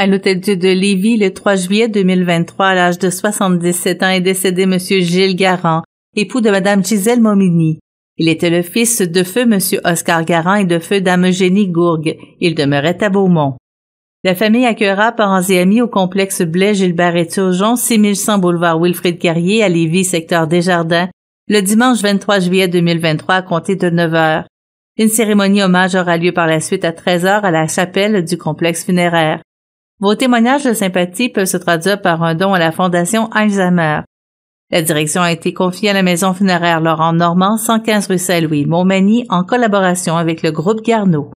à l'Hôtel-Dieu de Lévis le 3 juillet 2023 à l'âge de 77 ans est décédé M. Gilles Garand, époux de Mme Gisèle Momini. Il était le fils de feu M. Oscar Garand et de feu Dame Eugénie Gourgue. Il demeurait à Beaumont. La famille accueillera parents et amis au complexe Blais Gilbert et Turgeon, 6100 boulevard Wilfrid Carrier à Lévis, secteur Desjardins, le dimanche 23 juillet 2023 à compter de 9 heures. Une cérémonie hommage aura lieu par la suite à 13 heures à la chapelle du complexe funéraire. Vos témoignages de sympathie peuvent se traduire par un don à la Fondation Alzheimer. La direction a été confiée à la maison funéraire Laurent Normand, 115 rue Saint-Louis, Montmagny, en collaboration avec le groupe Garneau.